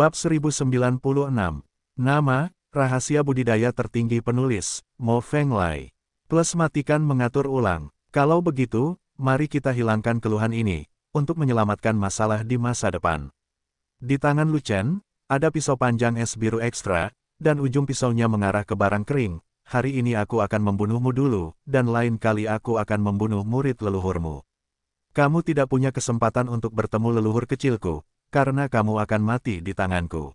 Bab 1096, Nama, Rahasia Budidaya Tertinggi Penulis, Mo Feng Lai. Plus matikan mengatur ulang, kalau begitu, mari kita hilangkan keluhan ini, untuk menyelamatkan masalah di masa depan. Di tangan Luchen, ada pisau panjang es biru ekstra, dan ujung pisaunya mengarah ke barang kering, hari ini aku akan membunuhmu dulu, dan lain kali aku akan membunuh murid leluhurmu. Kamu tidak punya kesempatan untuk bertemu leluhur kecilku, karena kamu akan mati di tanganku.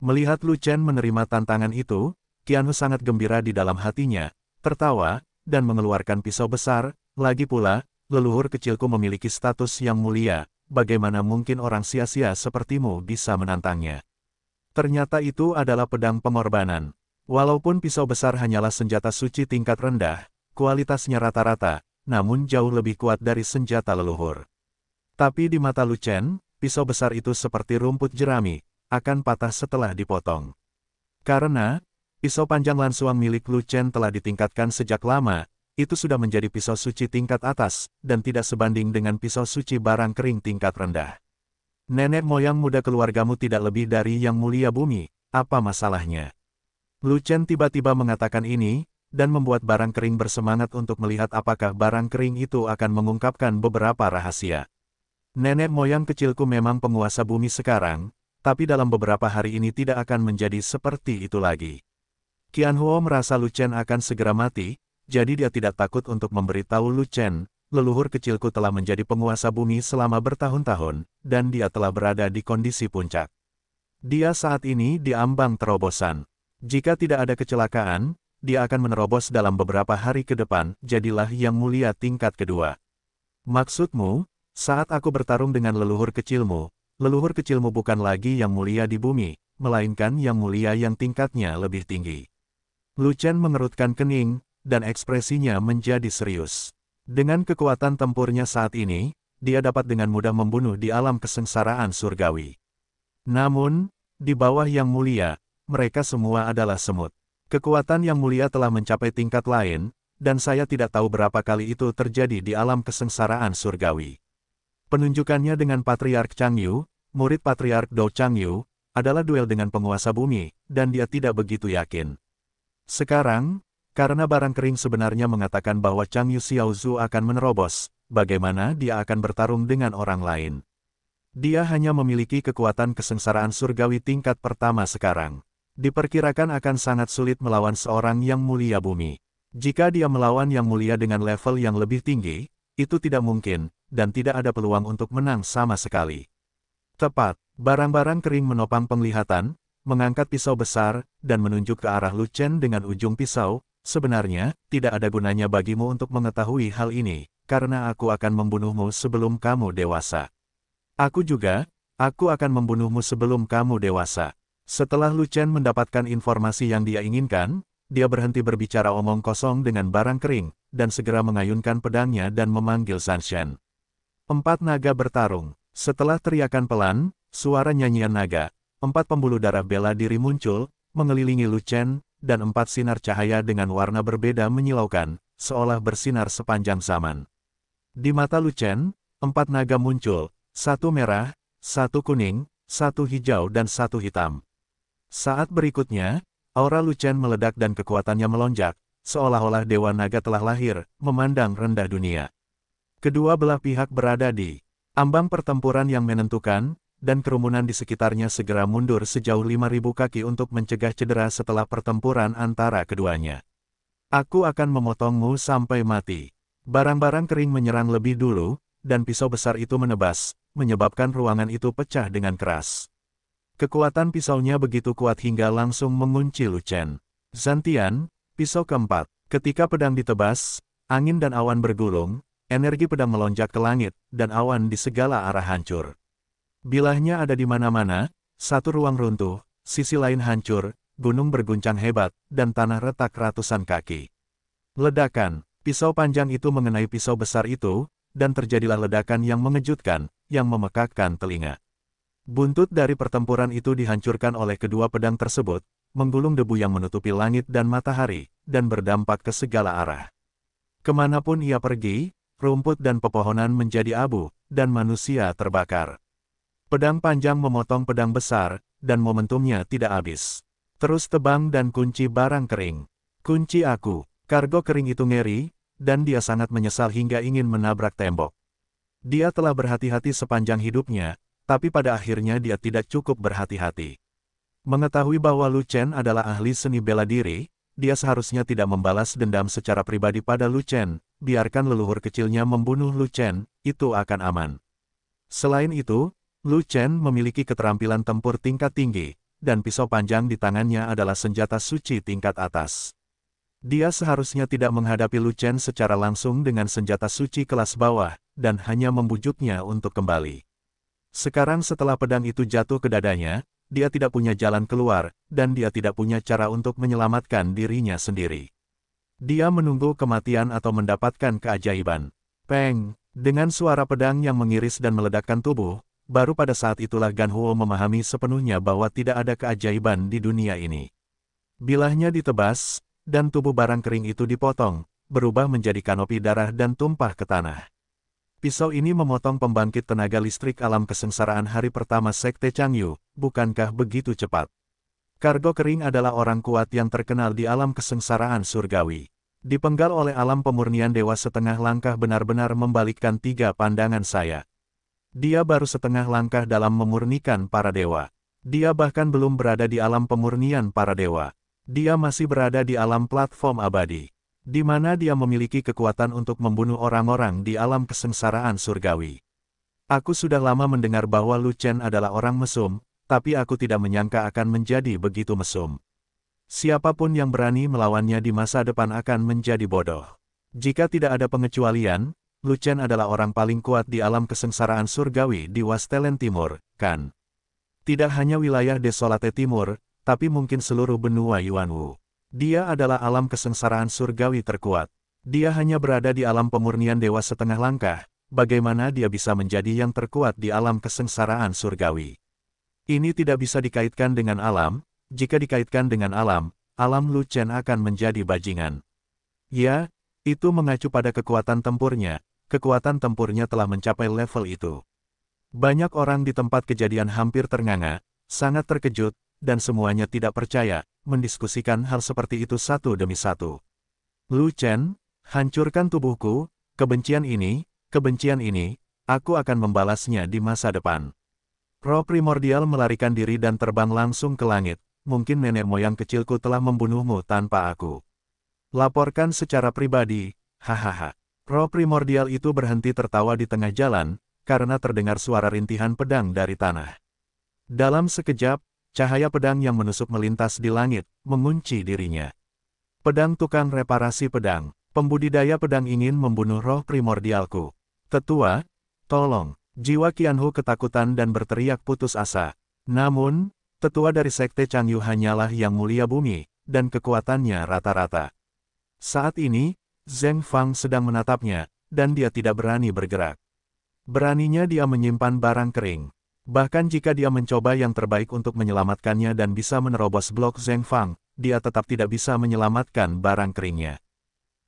Melihat Lu Chen menerima tantangan itu, Qianhu sangat gembira di dalam hatinya, tertawa, dan mengeluarkan pisau besar, lagi pula, leluhur kecilku memiliki status yang mulia, bagaimana mungkin orang sia-sia sepertimu bisa menantangnya. Ternyata itu adalah pedang pengorbanan. Walaupun pisau besar hanyalah senjata suci tingkat rendah, kualitasnya rata-rata, namun jauh lebih kuat dari senjata leluhur. Tapi di mata Lu Chen, pisau besar itu seperti rumput jerami, akan patah setelah dipotong. Karena, pisau panjang Lansuang milik Lu Chen telah ditingkatkan sejak lama, itu sudah menjadi pisau suci tingkat atas, dan tidak sebanding dengan pisau suci barang kering tingkat rendah. Nenek moyang muda keluargamu tidak lebih dari yang mulia bumi, apa masalahnya? Lu Chen tiba-tiba mengatakan ini, dan membuat barang kering bersemangat untuk melihat apakah barang kering itu akan mengungkapkan beberapa rahasia. Nenek moyang kecilku memang penguasa bumi sekarang, tapi dalam beberapa hari ini tidak akan menjadi seperti itu lagi. Qian Huo merasa Lu Chen akan segera mati, jadi dia tidak takut untuk memberitahu Lu Chen, leluhur kecilku telah menjadi penguasa bumi selama bertahun-tahun, dan dia telah berada di kondisi puncak. Dia saat ini di ambang terobosan. Jika tidak ada kecelakaan, dia akan menerobos dalam beberapa hari ke depan, jadilah yang mulia tingkat kedua. Maksudmu, saat aku bertarung dengan leluhur kecilmu, leluhur kecilmu bukan lagi yang mulia di bumi, melainkan yang mulia yang tingkatnya lebih tinggi. Lu Chen mengerutkan kening, dan ekspresinya menjadi serius. Dengan kekuatan tempurnya saat ini, dia dapat dengan mudah membunuh di alam kesengsaraan surgawi. Namun, di bawah yang mulia, mereka semua adalah semut. Kekuatan yang mulia telah mencapai tingkat lain, dan saya tidak tahu berapa kali itu terjadi di alam kesengsaraan surgawi. Penunjukannya dengan Patriark Changyu, murid Patriark Dou Changyu, adalah duel dengan penguasa bumi, dan dia tidak begitu yakin. Sekarang, karena barang kering sebenarnya mengatakan bahwa Changyu Yu Xiaozu akan menerobos, bagaimana dia akan bertarung dengan orang lain. Dia hanya memiliki kekuatan kesengsaraan surgawi tingkat pertama sekarang. Diperkirakan akan sangat sulit melawan seorang yang mulia bumi. Jika dia melawan yang mulia dengan level yang lebih tinggi, itu tidak mungkin, dan tidak ada peluang untuk menang sama sekali. Tepat, barang-barang kering menopang penglihatan, mengangkat pisau besar, dan menunjuk ke arah Lucen dengan ujung pisau, sebenarnya, tidak ada gunanya bagimu untuk mengetahui hal ini, karena aku akan membunuhmu sebelum kamu dewasa. Aku juga, aku akan membunuhmu sebelum kamu dewasa. Setelah Lucen mendapatkan informasi yang dia inginkan, dia berhenti berbicara omong kosong dengan barang kering, dan segera mengayunkan pedangnya dan memanggil Sanshen. Empat naga bertarung. Setelah teriakan pelan, suara nyanyian naga, empat pembuluh darah bela diri muncul, mengelilingi Lucen, dan empat sinar cahaya dengan warna berbeda menyilaukan, seolah bersinar sepanjang zaman. Di mata Lucen, empat naga muncul, satu merah, satu kuning, satu hijau dan satu hitam. Saat berikutnya, Aura Lucen meledak dan kekuatannya melonjak, seolah-olah Dewa Naga telah lahir, memandang rendah dunia. Kedua belah pihak berada di ambang pertempuran yang menentukan, dan kerumunan di sekitarnya segera mundur sejauh 5.000 kaki untuk mencegah cedera setelah pertempuran antara keduanya. Aku akan memotongmu sampai mati. Barang-barang kering menyerang lebih dulu, dan pisau besar itu menebas, menyebabkan ruangan itu pecah dengan keras. Kekuatan pisaunya begitu kuat hingga langsung mengunci Luchen. Zantian, pisau keempat. Ketika pedang ditebas, angin dan awan bergulung, energi pedang melonjak ke langit, dan awan di segala arah hancur. Bilahnya ada di mana-mana, satu ruang runtuh, sisi lain hancur, gunung berguncang hebat, dan tanah retak ratusan kaki. Ledakan, pisau panjang itu mengenai pisau besar itu, dan terjadilah ledakan yang mengejutkan, yang memekakkan telinga. Buntut dari pertempuran itu dihancurkan oleh kedua pedang tersebut, menggulung debu yang menutupi langit dan matahari, dan berdampak ke segala arah. Kemanapun ia pergi, rumput dan pepohonan menjadi abu, dan manusia terbakar. Pedang panjang memotong pedang besar, dan momentumnya tidak habis. Terus tebang dan kunci barang kering. Kunci aku, kargo kering itu ngeri, dan dia sangat menyesal hingga ingin menabrak tembok. Dia telah berhati-hati sepanjang hidupnya, tapi pada akhirnya dia tidak cukup berhati-hati. Mengetahui bahwa Lu Chen adalah ahli seni bela diri, dia seharusnya tidak membalas dendam secara pribadi pada Lu Chen, biarkan leluhur kecilnya membunuh Lu Chen, itu akan aman. Selain itu, Lu Chen memiliki keterampilan tempur tingkat tinggi, dan pisau panjang di tangannya adalah senjata suci tingkat atas. Dia seharusnya tidak menghadapi Lu Chen secara langsung dengan senjata suci kelas bawah, dan hanya membujuknya untuk kembali. Sekarang setelah pedang itu jatuh ke dadanya, dia tidak punya jalan keluar, dan dia tidak punya cara untuk menyelamatkan dirinya sendiri. Dia menunggu kematian atau mendapatkan keajaiban. Peng, dengan suara pedang yang mengiris dan meledakkan tubuh, baru pada saat itulah Gan Huo memahami sepenuhnya bahwa tidak ada keajaiban di dunia ini. Bilahnya ditebas, dan tubuh barang kering itu dipotong, berubah menjadi kanopi darah dan tumpah ke tanah. Pisau ini memotong pembangkit tenaga listrik alam kesengsaraan hari pertama Sekte Changyu, bukankah begitu cepat? Kargo kering adalah orang kuat yang terkenal di alam kesengsaraan surgawi. Dipenggal oleh alam pemurnian dewa setengah langkah benar-benar membalikkan tiga pandangan saya. Dia baru setengah langkah dalam memurnikan para dewa. Dia bahkan belum berada di alam pemurnian para dewa. Dia masih berada di alam platform abadi di mana dia memiliki kekuatan untuk membunuh orang-orang di alam kesengsaraan surgawi. Aku sudah lama mendengar bahwa Lu Chen adalah orang mesum, tapi aku tidak menyangka akan menjadi begitu mesum. Siapapun yang berani melawannya di masa depan akan menjadi bodoh. Jika tidak ada pengecualian, Lu Chen adalah orang paling kuat di alam kesengsaraan surgawi di Wastelen Timur, kan? Tidak hanya wilayah Desolate Timur, tapi mungkin seluruh benua Yuanwu. Dia adalah alam kesengsaraan surgawi terkuat. Dia hanya berada di alam pemurnian dewa setengah langkah, bagaimana dia bisa menjadi yang terkuat di alam kesengsaraan surgawi. Ini tidak bisa dikaitkan dengan alam, jika dikaitkan dengan alam, alam Lu Chen akan menjadi bajingan. Ya, itu mengacu pada kekuatan tempurnya, kekuatan tempurnya telah mencapai level itu. Banyak orang di tempat kejadian hampir ternganga, sangat terkejut, dan semuanya tidak percaya, mendiskusikan hal seperti itu satu demi satu. Lu Chen, hancurkan tubuhku, kebencian ini, kebencian ini, aku akan membalasnya di masa depan. Roh primordial melarikan diri dan terbang langsung ke langit, mungkin nenek moyang kecilku telah membunuhmu tanpa aku. Laporkan secara pribadi, hahaha. Roh primordial itu berhenti tertawa di tengah jalan, karena terdengar suara rintihan pedang dari tanah. Dalam sekejap, Cahaya pedang yang menusuk melintas di langit, mengunci dirinya. Pedang tukang reparasi pedang, pembudidaya pedang ingin membunuh roh primordialku. Tetua, tolong, jiwa Qianhu ketakutan dan berteriak putus asa. Namun, tetua dari sekte Changyu hanyalah yang mulia bumi, dan kekuatannya rata-rata. Saat ini, Zeng Fang sedang menatapnya, dan dia tidak berani bergerak. Beraninya dia menyimpan barang kering, Bahkan jika dia mencoba yang terbaik untuk menyelamatkannya dan bisa menerobos blok Zheng Fang, dia tetap tidak bisa menyelamatkan barang keringnya.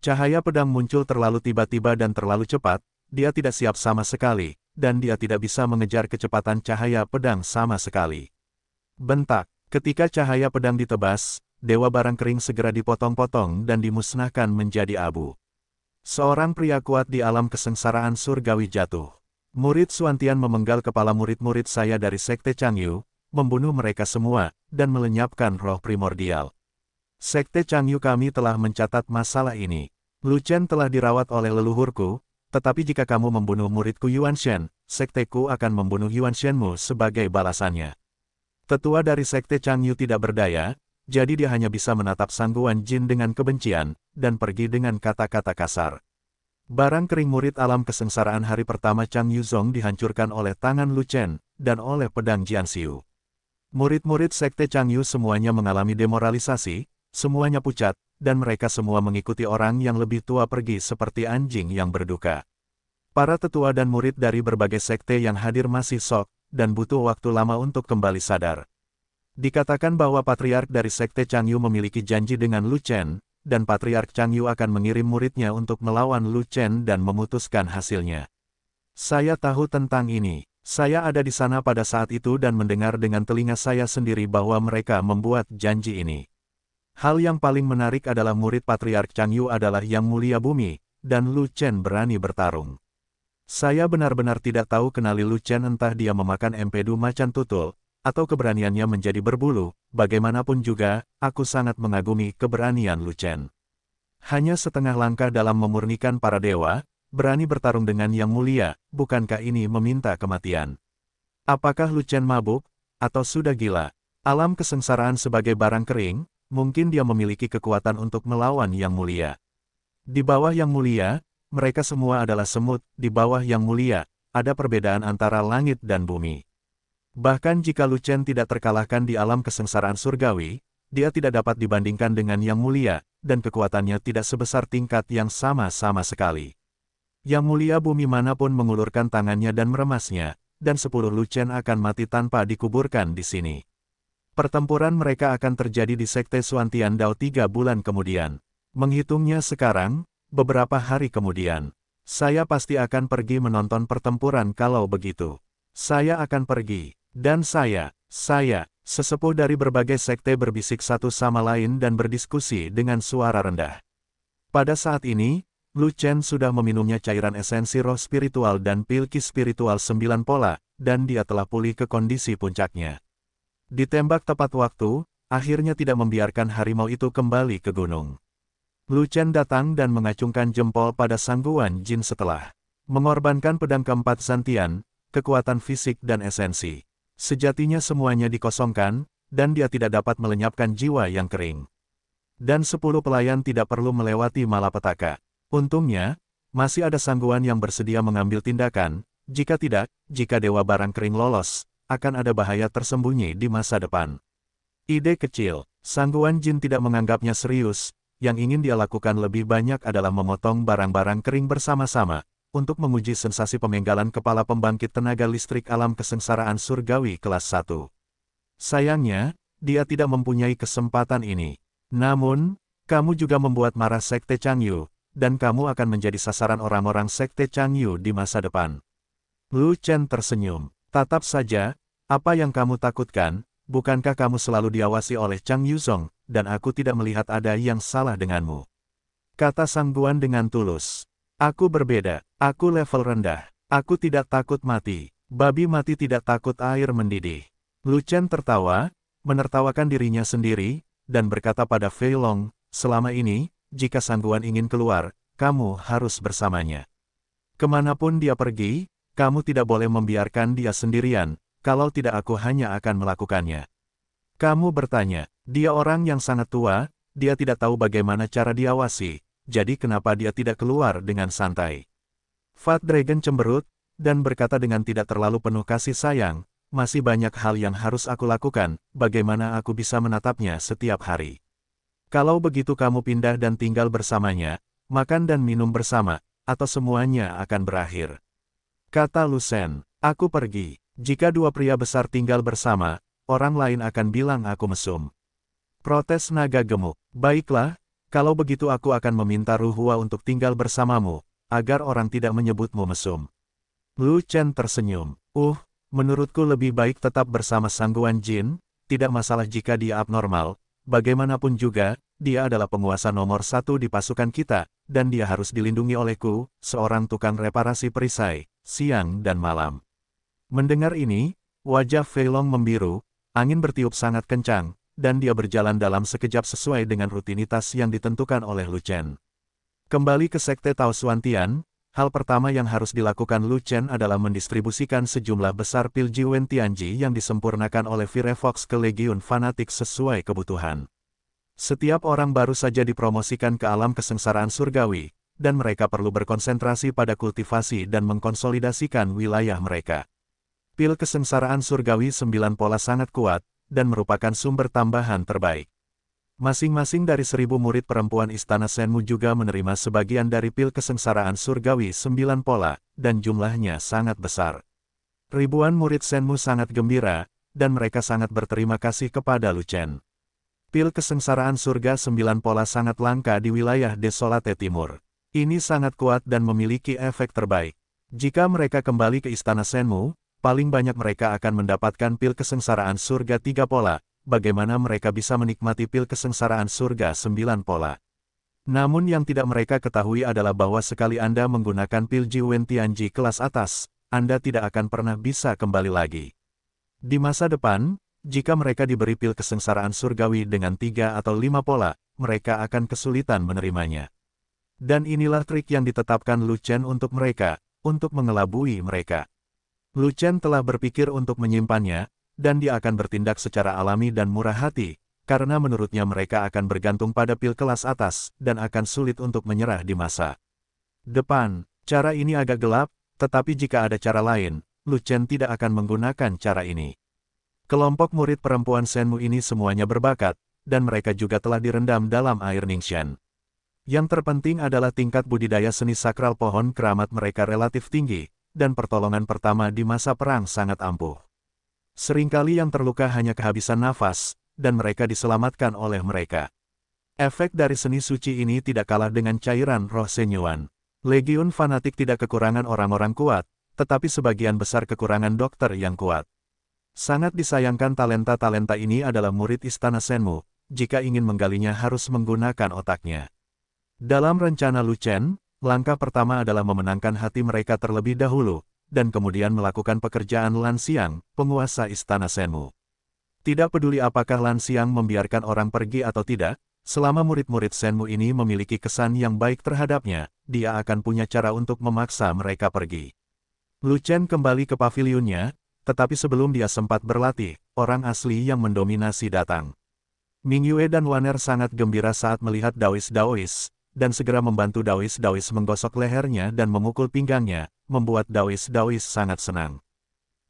Cahaya pedang muncul terlalu tiba-tiba dan terlalu cepat, dia tidak siap sama sekali, dan dia tidak bisa mengejar kecepatan cahaya pedang sama sekali. Bentak, ketika cahaya pedang ditebas, dewa barang kering segera dipotong-potong dan dimusnahkan menjadi abu. Seorang pria kuat di alam kesengsaraan surgawi jatuh. Murid Suantian memenggal kepala murid-murid saya dari Sekte Changyu, membunuh mereka semua, dan melenyapkan roh primordial. Sekte Changyu kami telah mencatat masalah ini. Lu telah dirawat oleh leluhurku, tetapi jika kamu membunuh muridku Yuan Shen, sekteku akan membunuh Yuan Shenmu sebagai balasannya. Tetua dari Sekte Changyu tidak berdaya, jadi dia hanya bisa menatap sangguan jin dengan kebencian, dan pergi dengan kata-kata kasar. Barang kering murid alam kesengsaraan hari pertama Chang Yuzong dihancurkan oleh tangan Lu Chen dan oleh pedang Jian Xiu. Murid-murid sekte Chang Yu semuanya mengalami demoralisasi, semuanya pucat, dan mereka semua mengikuti orang yang lebih tua pergi seperti anjing yang berduka. Para tetua dan murid dari berbagai sekte yang hadir masih sok, dan butuh waktu lama untuk kembali sadar. Dikatakan bahwa patriark dari sekte Chang Yu memiliki janji dengan Lu Chen, dan Patriark Chang akan mengirim muridnya untuk melawan Lu Chen dan memutuskan hasilnya. Saya tahu tentang ini. Saya ada di sana pada saat itu dan mendengar dengan telinga saya sendiri bahwa mereka membuat janji ini. Hal yang paling menarik adalah murid Patriark Chang adalah Yang Mulia Bumi, dan Lu Chen berani bertarung. Saya benar-benar tidak tahu kenali Lu Chen entah dia memakan empedu macan tutul, atau keberaniannya menjadi berbulu, bagaimanapun juga, aku sangat mengagumi keberanian Lu Chen. Hanya setengah langkah dalam memurnikan para dewa, berani bertarung dengan yang mulia, bukankah ini meminta kematian? Apakah Lu Chen mabuk, atau sudah gila? Alam kesengsaraan sebagai barang kering, mungkin dia memiliki kekuatan untuk melawan yang mulia. Di bawah yang mulia, mereka semua adalah semut, di bawah yang mulia, ada perbedaan antara langit dan bumi. Bahkan jika Lucen tidak terkalahkan di alam kesengsaraan surgawi, dia tidak dapat dibandingkan dengan Yang Mulia, dan kekuatannya tidak sebesar tingkat yang sama-sama sekali. Yang Mulia bumi manapun mengulurkan tangannya dan meremasnya, dan sepuluh Lucen akan mati tanpa dikuburkan di sini. Pertempuran mereka akan terjadi di Sekte Suantian Dao tiga bulan kemudian. Menghitungnya sekarang, beberapa hari kemudian. Saya pasti akan pergi menonton pertempuran kalau begitu. Saya akan pergi. Dan saya, saya, sesepuh dari berbagai sekte berbisik satu sama lain dan berdiskusi dengan suara rendah. Pada saat ini, Lu Chen sudah meminumnya cairan esensi roh spiritual dan pilki spiritual sembilan pola, dan dia telah pulih ke kondisi puncaknya. Ditembak tepat waktu, akhirnya tidak membiarkan harimau itu kembali ke gunung. Lu Chen datang dan mengacungkan jempol pada sangguan jin setelah mengorbankan pedang keempat Santian, kekuatan fisik dan esensi. Sejatinya semuanya dikosongkan, dan dia tidak dapat melenyapkan jiwa yang kering. Dan sepuluh pelayan tidak perlu melewati malapetaka. Untungnya, masih ada sangguan yang bersedia mengambil tindakan, jika tidak, jika Dewa Barang Kering lolos, akan ada bahaya tersembunyi di masa depan. Ide kecil, sangguan jin tidak menganggapnya serius, yang ingin dia lakukan lebih banyak adalah memotong barang-barang kering bersama-sama, untuk menguji sensasi pemenggalan kepala pembangkit tenaga listrik alam kesengsaraan surgawi kelas 1. Sayangnya, dia tidak mempunyai kesempatan ini. Namun, kamu juga membuat marah Sekte Changyu, dan kamu akan menjadi sasaran orang-orang Sekte Changyu di masa depan. Lu Chen tersenyum. Tatap saja, apa yang kamu takutkan, bukankah kamu selalu diawasi oleh Chang Yuzong, dan aku tidak melihat ada yang salah denganmu. Kata Sang Guan dengan tulus. Aku berbeda, aku level rendah, aku tidak takut mati, babi mati tidak takut air mendidih. Lucian tertawa, menertawakan dirinya sendiri, dan berkata pada Fei Long, selama ini, jika sangguan ingin keluar, kamu harus bersamanya. Kemanapun dia pergi, kamu tidak boleh membiarkan dia sendirian, kalau tidak aku hanya akan melakukannya. Kamu bertanya, dia orang yang sangat tua, dia tidak tahu bagaimana cara diawasi, jadi kenapa dia tidak keluar dengan santai? Fat Dragon cemberut, dan berkata dengan tidak terlalu penuh kasih sayang, masih banyak hal yang harus aku lakukan, bagaimana aku bisa menatapnya setiap hari. Kalau begitu kamu pindah dan tinggal bersamanya, makan dan minum bersama, atau semuanya akan berakhir. Kata Lucen, aku pergi. Jika dua pria besar tinggal bersama, orang lain akan bilang aku mesum. Protes naga gemuk. Baiklah, kalau begitu aku akan meminta Ruhua untuk tinggal bersamamu, agar orang tidak menyebutmu mesum. Lu Chen tersenyum. Uh, menurutku lebih baik tetap bersama sangguan jin, tidak masalah jika dia abnormal, bagaimanapun juga, dia adalah penguasa nomor satu di pasukan kita, dan dia harus dilindungi olehku, seorang tukang reparasi perisai, siang dan malam. Mendengar ini, wajah Feilong membiru, angin bertiup sangat kencang, dan dia berjalan dalam sekejap sesuai dengan rutinitas yang ditentukan oleh Lu Chen. Kembali ke Sekte Tao Suantian, hal pertama yang harus dilakukan Lu Chen adalah mendistribusikan sejumlah besar pil Jiwen Tianji yang disempurnakan oleh Fox ke Legion Fanatik sesuai kebutuhan. Setiap orang baru saja dipromosikan ke alam kesengsaraan surgawi, dan mereka perlu berkonsentrasi pada kultivasi dan mengkonsolidasikan wilayah mereka. Pil kesengsaraan surgawi sembilan pola sangat kuat, dan merupakan sumber tambahan terbaik. Masing-masing dari seribu murid perempuan Istana Senmu juga menerima sebagian dari pil kesengsaraan surgawi sembilan pola, dan jumlahnya sangat besar. Ribuan murid Senmu sangat gembira, dan mereka sangat berterima kasih kepada Lucen. Pil kesengsaraan surga sembilan pola sangat langka di wilayah Desolate Timur. Ini sangat kuat dan memiliki efek terbaik. Jika mereka kembali ke Istana Senmu, paling banyak mereka akan mendapatkan pil kesengsaraan surga tiga pola, bagaimana mereka bisa menikmati pil kesengsaraan surga sembilan pola. Namun yang tidak mereka ketahui adalah bahwa sekali Anda menggunakan pil Jiwen Tianji kelas atas, Anda tidak akan pernah bisa kembali lagi. Di masa depan, jika mereka diberi pil kesengsaraan surgawi dengan tiga atau lima pola, mereka akan kesulitan menerimanya. Dan inilah trik yang ditetapkan Lu Chen untuk mereka, untuk mengelabui mereka. Lu Chen telah berpikir untuk menyimpannya, dan dia akan bertindak secara alami dan murah hati, karena menurutnya mereka akan bergantung pada pil kelas atas dan akan sulit untuk menyerah di masa depan. Cara ini agak gelap, tetapi jika ada cara lain, Lu Chen tidak akan menggunakan cara ini. Kelompok murid perempuan Senmu ini semuanya berbakat, dan mereka juga telah direndam dalam air Ningxian. Yang terpenting adalah tingkat budidaya seni sakral pohon keramat mereka relatif tinggi, dan pertolongan pertama di masa perang sangat ampuh. Seringkali yang terluka hanya kehabisan nafas, dan mereka diselamatkan oleh mereka. Efek dari seni suci ini tidak kalah dengan cairan roh senyuan. Legiun fanatik tidak kekurangan orang-orang kuat, tetapi sebagian besar kekurangan dokter yang kuat. Sangat disayangkan talenta-talenta ini adalah murid istana Senmu, jika ingin menggalinya harus menggunakan otaknya. Dalam rencana Lucen, langkah pertama adalah memenangkan hati mereka terlebih dahulu, dan kemudian melakukan pekerjaan Lansiang, penguasa istana Senmu. Tidak peduli apakah Lansiang membiarkan orang pergi atau tidak, selama murid-murid Senmu ini memiliki kesan yang baik terhadapnya, dia akan punya cara untuk memaksa mereka pergi. Lu Chen kembali ke pavilionnya, tetapi sebelum dia sempat berlatih, orang asli yang mendominasi datang. Ming Yue dan Waner sangat gembira saat melihat Daois Daois, dan segera membantu Dawis-Dawis menggosok lehernya dan memukul pinggangnya, membuat Dawis-Dawis sangat senang.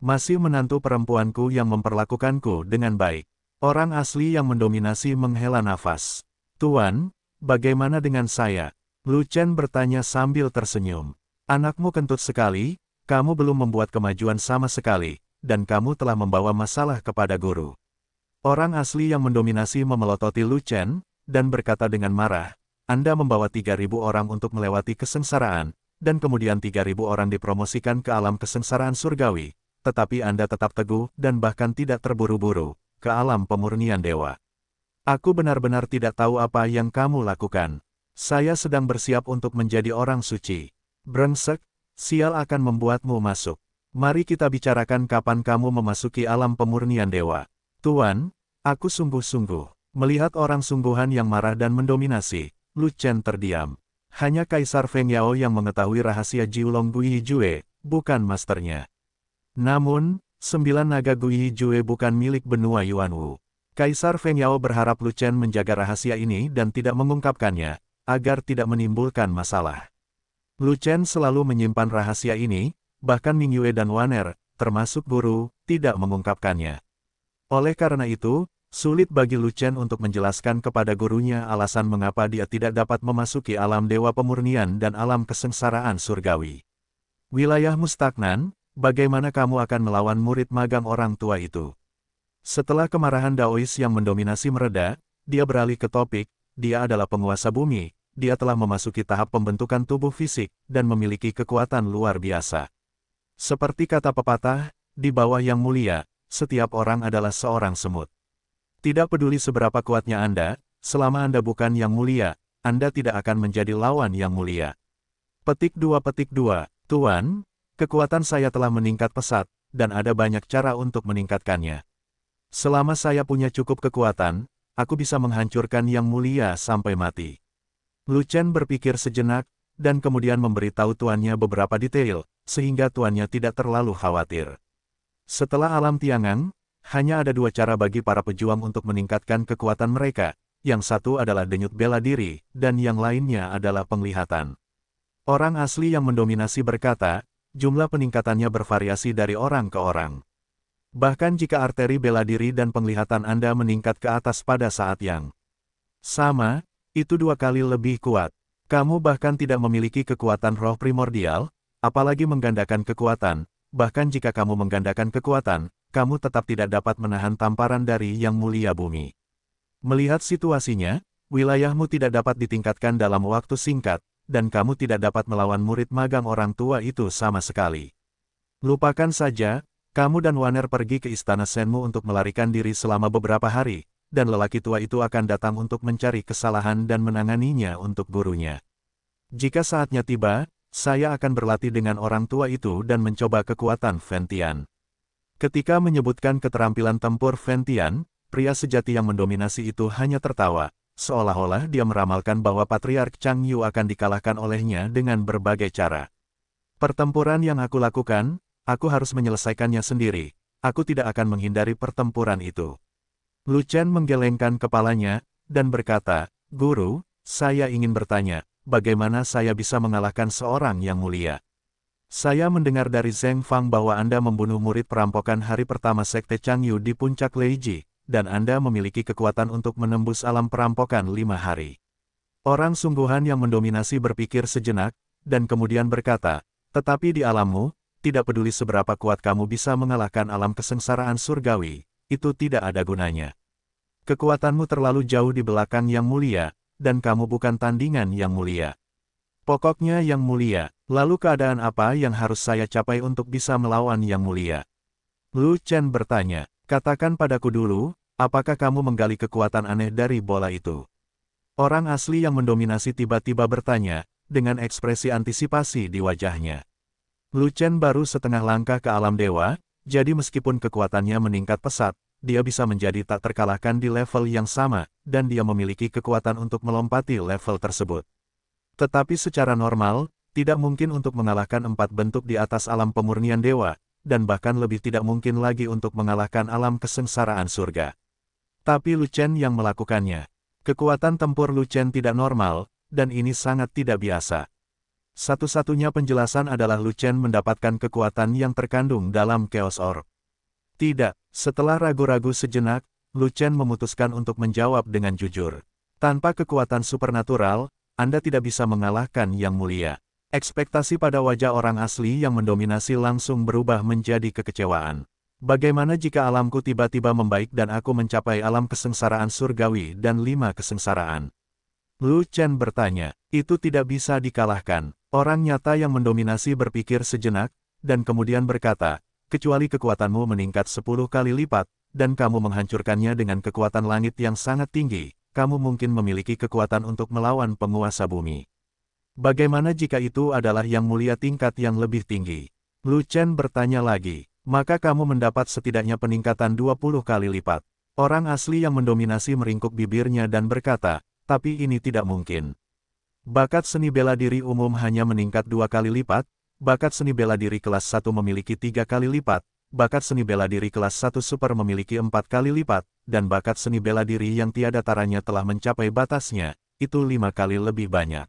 Masih menantu perempuanku yang memperlakukanku dengan baik. Orang asli yang mendominasi menghela nafas. Tuan, bagaimana dengan saya? Lucen bertanya sambil tersenyum. Anakmu kentut sekali, kamu belum membuat kemajuan sama sekali, dan kamu telah membawa masalah kepada guru. Orang asli yang mendominasi memelototi Lu Chen, dan berkata dengan marah, anda membawa 3.000 orang untuk melewati kesengsaraan, dan kemudian 3.000 orang dipromosikan ke alam kesengsaraan surgawi, tetapi Anda tetap teguh dan bahkan tidak terburu-buru, ke alam pemurnian dewa. Aku benar-benar tidak tahu apa yang kamu lakukan. Saya sedang bersiap untuk menjadi orang suci. Brengsek, sial akan membuatmu masuk. Mari kita bicarakan kapan kamu memasuki alam pemurnian dewa. Tuan, aku sungguh-sungguh melihat orang sungguhan yang marah dan mendominasi, Lu Chen terdiam. Hanya Kaisar Feng Yao yang mengetahui rahasia Jiulong Gui Jue, bukan masternya. Namun, sembilan naga Gui Jue bukan milik benua Yuan Wu. Kaisar Feng Yao berharap Lu Chen menjaga rahasia ini dan tidak mengungkapkannya, agar tidak menimbulkan masalah. Lu Chen selalu menyimpan rahasia ini, bahkan Ming Yue dan Waner, termasuk guru, tidak mengungkapkannya. Oleh karena itu, Sulit bagi Lucian untuk menjelaskan kepada gurunya alasan mengapa dia tidak dapat memasuki alam dewa pemurnian dan alam kesengsaraan surgawi. Wilayah stagnan, bagaimana kamu akan melawan murid magang orang tua itu? Setelah kemarahan Daois yang mendominasi mereda, dia beralih ke topik, dia adalah penguasa bumi, dia telah memasuki tahap pembentukan tubuh fisik, dan memiliki kekuatan luar biasa. Seperti kata pepatah, di bawah yang mulia, setiap orang adalah seorang semut. Tidak peduli seberapa kuatnya Anda, selama Anda bukan yang mulia, Anda tidak akan menjadi lawan yang mulia. Petik 2 Petik 2, Tuan, kekuatan saya telah meningkat pesat, dan ada banyak cara untuk meningkatkannya. Selama saya punya cukup kekuatan, aku bisa menghancurkan yang mulia sampai mati. Lucen berpikir sejenak, dan kemudian memberitahu tuannya beberapa detail, sehingga tuannya tidak terlalu khawatir. Setelah alam tiangang, hanya ada dua cara bagi para pejuang untuk meningkatkan kekuatan mereka, yang satu adalah denyut bela diri, dan yang lainnya adalah penglihatan. Orang asli yang mendominasi berkata, jumlah peningkatannya bervariasi dari orang ke orang. Bahkan jika arteri bela diri dan penglihatan Anda meningkat ke atas pada saat yang sama, itu dua kali lebih kuat. Kamu bahkan tidak memiliki kekuatan roh primordial, apalagi menggandakan kekuatan, bahkan jika kamu menggandakan kekuatan, kamu tetap tidak dapat menahan tamparan dari Yang Mulia Bumi. Melihat situasinya, wilayahmu tidak dapat ditingkatkan dalam waktu singkat, dan kamu tidak dapat melawan murid magang orang tua itu sama sekali. Lupakan saja, kamu dan Waner pergi ke istana Senmu untuk melarikan diri selama beberapa hari, dan lelaki tua itu akan datang untuk mencari kesalahan dan menanganinya untuk gurunya. Jika saatnya tiba, saya akan berlatih dengan orang tua itu dan mencoba kekuatan Ventian. Ketika menyebutkan keterampilan tempur Ventian, pria sejati yang mendominasi itu hanya tertawa, seolah-olah dia meramalkan bahwa Patriark Chang Yu akan dikalahkan olehnya dengan berbagai cara. Pertempuran yang aku lakukan, aku harus menyelesaikannya sendiri. Aku tidak akan menghindari pertempuran itu. Lu Chen menggelengkan kepalanya, dan berkata, Guru, saya ingin bertanya, bagaimana saya bisa mengalahkan seorang yang mulia? Saya mendengar dari Zeng Fang bahwa Anda membunuh murid perampokan hari pertama Sekte Changyu di puncak Leiji, dan Anda memiliki kekuatan untuk menembus alam perampokan lima hari. Orang sungguhan yang mendominasi berpikir sejenak, dan kemudian berkata, tetapi di alammu, tidak peduli seberapa kuat kamu bisa mengalahkan alam kesengsaraan surgawi, itu tidak ada gunanya. Kekuatanmu terlalu jauh di belakang yang mulia, dan kamu bukan tandingan yang mulia. Pokoknya yang mulia, lalu keadaan apa yang harus saya capai untuk bisa melawan yang mulia? Lu Chen bertanya, katakan padaku dulu, apakah kamu menggali kekuatan aneh dari bola itu? Orang asli yang mendominasi tiba-tiba bertanya, dengan ekspresi antisipasi di wajahnya. Lu Chen baru setengah langkah ke alam dewa, jadi meskipun kekuatannya meningkat pesat, dia bisa menjadi tak terkalahkan di level yang sama, dan dia memiliki kekuatan untuk melompati level tersebut. Tetapi secara normal, tidak mungkin untuk mengalahkan empat bentuk di atas alam pemurnian dewa, dan bahkan lebih tidak mungkin lagi untuk mengalahkan alam kesengsaraan surga. Tapi Lucen yang melakukannya. Kekuatan tempur Lucen tidak normal, dan ini sangat tidak biasa. Satu-satunya penjelasan adalah Lucen mendapatkan kekuatan yang terkandung dalam Chaos Orb. Tidak, setelah ragu-ragu sejenak, Lucen memutuskan untuk menjawab dengan jujur. Tanpa kekuatan supernatural, anda tidak bisa mengalahkan Yang Mulia. Ekspektasi pada wajah orang asli yang mendominasi langsung berubah menjadi kekecewaan. Bagaimana jika alamku tiba-tiba membaik dan aku mencapai alam kesengsaraan surgawi dan lima kesengsaraan? Lu Chen bertanya, itu tidak bisa dikalahkan. Orang nyata yang mendominasi berpikir sejenak, dan kemudian berkata, kecuali kekuatanmu meningkat sepuluh kali lipat, dan kamu menghancurkannya dengan kekuatan langit yang sangat tinggi, kamu mungkin memiliki kekuatan untuk melawan penguasa bumi. Bagaimana jika itu adalah yang mulia tingkat yang lebih tinggi? Lu Chen bertanya lagi. Maka kamu mendapat setidaknya peningkatan 20 kali lipat. Orang asli yang mendominasi meringkuk bibirnya dan berkata, tapi ini tidak mungkin. Bakat seni bela diri umum hanya meningkat dua kali lipat, bakat seni bela diri kelas 1 memiliki tiga kali lipat, bakat seni bela diri kelas 1 super memiliki empat kali lipat, dan bakat seni bela diri yang tiada taranya telah mencapai batasnya, itu lima kali lebih banyak.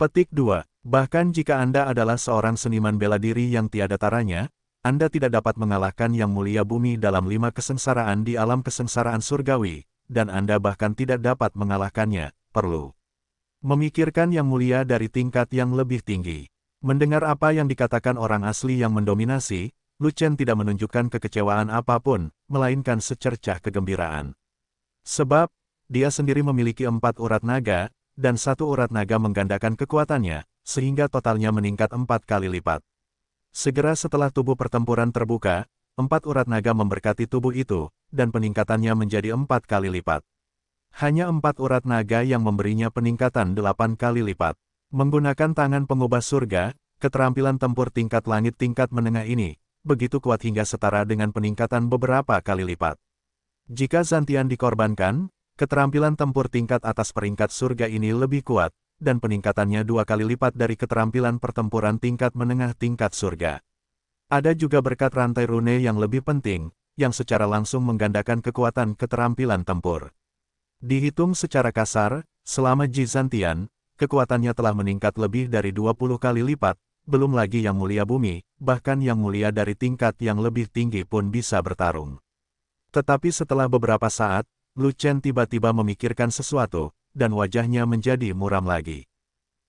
Petik 2. Bahkan jika Anda adalah seorang seniman bela diri yang tiada taranya, Anda tidak dapat mengalahkan yang mulia bumi dalam lima kesengsaraan di alam kesengsaraan surgawi, dan Anda bahkan tidak dapat mengalahkannya, perlu. Memikirkan yang mulia dari tingkat yang lebih tinggi. Mendengar apa yang dikatakan orang asli yang mendominasi, Lucen tidak menunjukkan kekecewaan apapun, melainkan secercah kegembiraan. Sebab, dia sendiri memiliki empat urat naga, dan satu urat naga menggandakan kekuatannya, sehingga totalnya meningkat empat kali lipat. Segera setelah tubuh pertempuran terbuka, empat urat naga memberkati tubuh itu, dan peningkatannya menjadi empat kali lipat. Hanya empat urat naga yang memberinya peningkatan delapan kali lipat. Menggunakan tangan pengubah surga, keterampilan tempur tingkat langit tingkat menengah ini, begitu kuat hingga setara dengan peningkatan beberapa kali lipat. Jika Zantian dikorbankan, keterampilan tempur tingkat atas peringkat surga ini lebih kuat, dan peningkatannya dua kali lipat dari keterampilan pertempuran tingkat menengah tingkat surga. Ada juga berkat rantai rune yang lebih penting, yang secara langsung menggandakan kekuatan keterampilan tempur. Dihitung secara kasar, selama Zantian, kekuatannya telah meningkat lebih dari 20 kali lipat, belum lagi yang mulia bumi, bahkan yang mulia dari tingkat yang lebih tinggi pun bisa bertarung. Tetapi setelah beberapa saat, Lu Chen tiba-tiba memikirkan sesuatu, dan wajahnya menjadi muram lagi.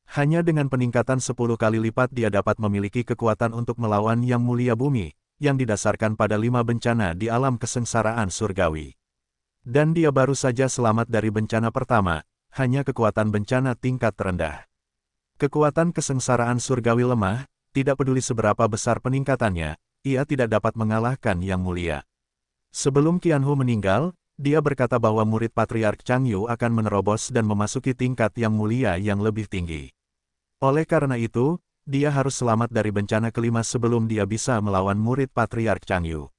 Hanya dengan peningkatan 10 kali lipat dia dapat memiliki kekuatan untuk melawan yang mulia bumi, yang didasarkan pada lima bencana di alam kesengsaraan surgawi. Dan dia baru saja selamat dari bencana pertama, hanya kekuatan bencana tingkat terendah. Kekuatan kesengsaraan surgawi lemah, tidak peduli seberapa besar peningkatannya, ia tidak dapat mengalahkan Yang Mulia. Sebelum Qianhu meninggal, dia berkata bahwa murid Patriark Changyu akan menerobos dan memasuki tingkat Yang Mulia yang lebih tinggi. Oleh karena itu, dia harus selamat dari bencana kelima sebelum dia bisa melawan murid Patriark Changyu.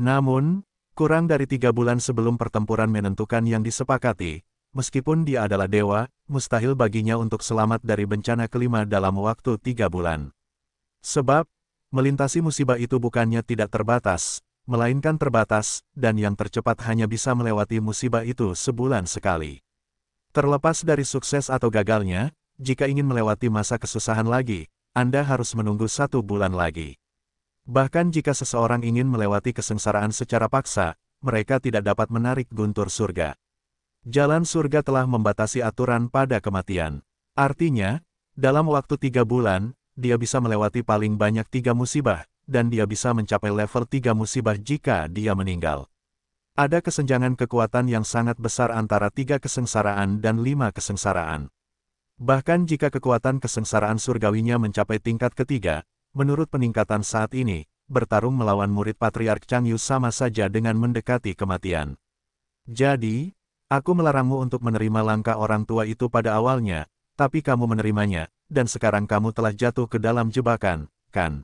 Namun, kurang dari tiga bulan sebelum pertempuran menentukan yang disepakati, Meskipun dia adalah dewa, mustahil baginya untuk selamat dari bencana kelima dalam waktu tiga bulan. Sebab, melintasi musibah itu bukannya tidak terbatas, melainkan terbatas, dan yang tercepat hanya bisa melewati musibah itu sebulan sekali. Terlepas dari sukses atau gagalnya, jika ingin melewati masa kesusahan lagi, Anda harus menunggu satu bulan lagi. Bahkan jika seseorang ingin melewati kesengsaraan secara paksa, mereka tidak dapat menarik guntur surga. Jalan surga telah membatasi aturan pada kematian. Artinya, dalam waktu tiga bulan, dia bisa melewati paling banyak tiga musibah, dan dia bisa mencapai level tiga musibah jika dia meninggal. Ada kesenjangan kekuatan yang sangat besar antara tiga kesengsaraan dan lima kesengsaraan. Bahkan jika kekuatan kesengsaraan surgawinya mencapai tingkat ketiga, menurut peningkatan saat ini, bertarung melawan murid Patriark Chang Yu sama saja dengan mendekati kematian. Jadi, Aku melarangmu untuk menerima langkah orang tua itu pada awalnya, tapi kamu menerimanya, dan sekarang kamu telah jatuh ke dalam jebakan, kan?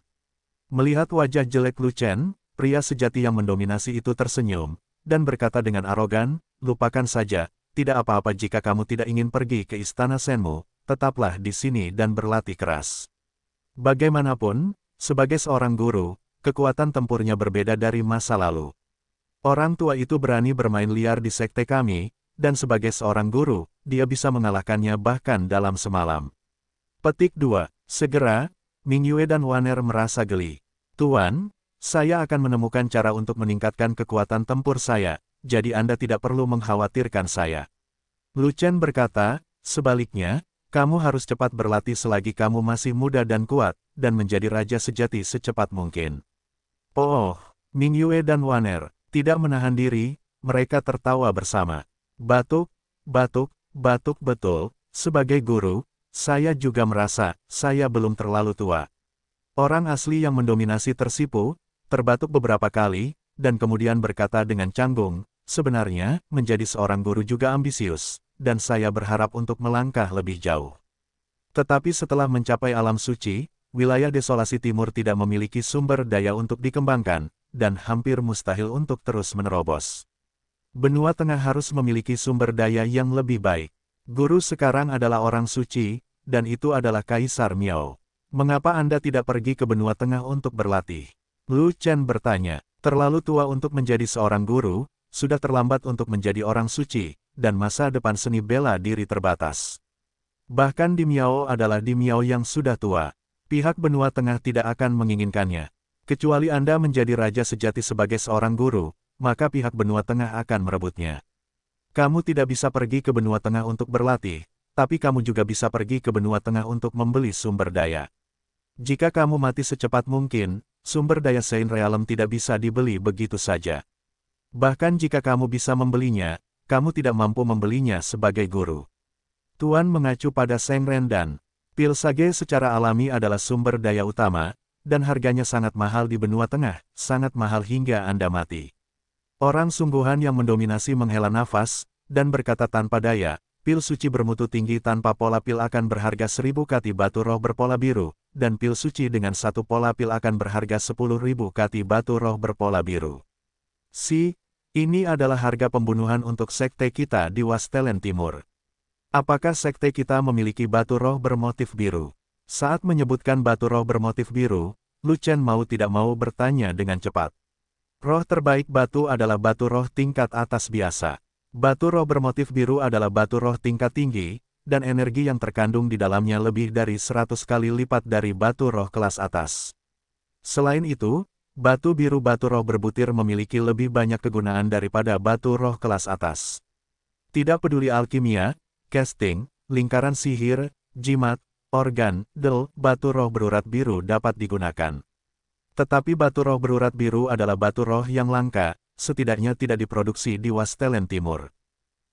Melihat wajah jelek Lu Chen, pria sejati yang mendominasi itu tersenyum, dan berkata dengan arogan, lupakan saja, tidak apa-apa jika kamu tidak ingin pergi ke istana Senmu, tetaplah di sini dan berlatih keras. Bagaimanapun, sebagai seorang guru, kekuatan tempurnya berbeda dari masa lalu. Orang tua itu berani bermain liar di sekte kami, dan sebagai seorang guru, dia bisa mengalahkannya bahkan dalam semalam. Petik 2. Segera, Ming Yue dan Waner merasa geli. Tuan, saya akan menemukan cara untuk meningkatkan kekuatan tempur saya, jadi Anda tidak perlu mengkhawatirkan saya. Lu Chen berkata, sebaliknya, kamu harus cepat berlatih selagi kamu masih muda dan kuat, dan menjadi raja sejati secepat mungkin. Oh, Ming Yue dan Waner, tidak menahan diri, mereka tertawa bersama. Batuk, batuk, batuk betul, sebagai guru, saya juga merasa, saya belum terlalu tua. Orang asli yang mendominasi tersipu, terbatuk beberapa kali, dan kemudian berkata dengan canggung, sebenarnya, menjadi seorang guru juga ambisius, dan saya berharap untuk melangkah lebih jauh. Tetapi setelah mencapai alam suci, wilayah desolasi timur tidak memiliki sumber daya untuk dikembangkan, dan hampir mustahil untuk terus menerobos. Benua Tengah harus memiliki sumber daya yang lebih baik. Guru sekarang adalah orang suci, dan itu adalah Kaisar Miao. Mengapa Anda tidak pergi ke Benua Tengah untuk berlatih? Lu Chen bertanya. Terlalu tua untuk menjadi seorang guru, sudah terlambat untuk menjadi orang suci, dan masa depan seni bela diri terbatas. Bahkan di Miao adalah di Miao yang sudah tua. Pihak benua tengah tidak akan menginginkannya. Kecuali Anda menjadi raja sejati sebagai seorang guru, maka pihak benua tengah akan merebutnya. Kamu tidak bisa pergi ke benua tengah untuk berlatih, tapi kamu juga bisa pergi ke benua tengah untuk membeli sumber daya. Jika kamu mati secepat mungkin, sumber daya Saint Realm tidak bisa dibeli begitu saja. Bahkan jika kamu bisa membelinya, kamu tidak mampu membelinya sebagai guru. Tuan mengacu pada Saint Rendan. Sage secara alami adalah sumber daya utama, dan harganya sangat mahal di benua tengah, sangat mahal hingga Anda mati. Orang sungguhan yang mendominasi menghela nafas, dan berkata tanpa daya, pil suci bermutu tinggi tanpa pola pil akan berharga seribu kati batu roh berpola biru, dan pil suci dengan satu pola pil akan berharga sepuluh ribu kati batu roh berpola biru. Si, ini adalah harga pembunuhan untuk sekte kita di Wastelen Timur. Apakah sekte kita memiliki batu roh bermotif biru? Saat menyebutkan batu roh bermotif biru, Lucen mau tidak mau bertanya dengan cepat. Roh terbaik batu adalah batu roh tingkat atas biasa. Batu roh bermotif biru adalah batu roh tingkat tinggi, dan energi yang terkandung di dalamnya lebih dari 100 kali lipat dari batu roh kelas atas. Selain itu, batu biru batu roh berbutir memiliki lebih banyak kegunaan daripada batu roh kelas atas. Tidak peduli alkimia, casting, lingkaran sihir, jimat, organ, del, batu roh berurat biru dapat digunakan. Tetapi batu roh berurat biru adalah batu roh yang langka, setidaknya tidak diproduksi di Wastelen Timur.